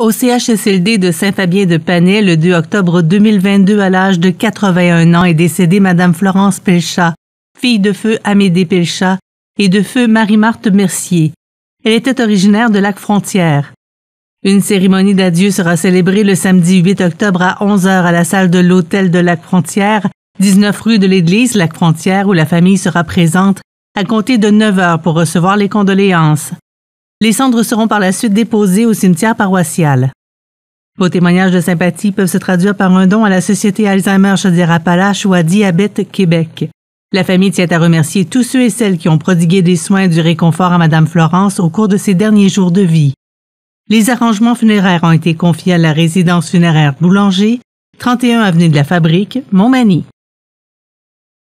Au CHSLD de Saint-Fabien-de-Panay, le 2 octobre 2022, à l'âge de 81 ans, est décédée Madame Florence Pelchat, fille de feu Amédée Pelchat et de feu Marie-Marthe Mercier. Elle était originaire de Lac-Frontière. Une cérémonie d'adieu sera célébrée le samedi 8 octobre à 11h à la salle de l'hôtel de Lac-Frontière, 19 rue de l'Église Lac-Frontière, où la famille sera présente à compter de 9 heures pour recevoir les condoléances. Les cendres seront par la suite déposées au cimetière paroissial. Vos témoignages de sympathie peuvent se traduire par un don à la Société Alzheimer Chaudière-Appalaches ou à Diabète Québec. La famille tient à remercier tous ceux et celles qui ont prodigué des soins et du réconfort à Madame Florence au cours de ses derniers jours de vie. Les arrangements funéraires ont été confiés à la résidence funéraire Boulanger, 31 avenue de la Fabrique, Montmagny.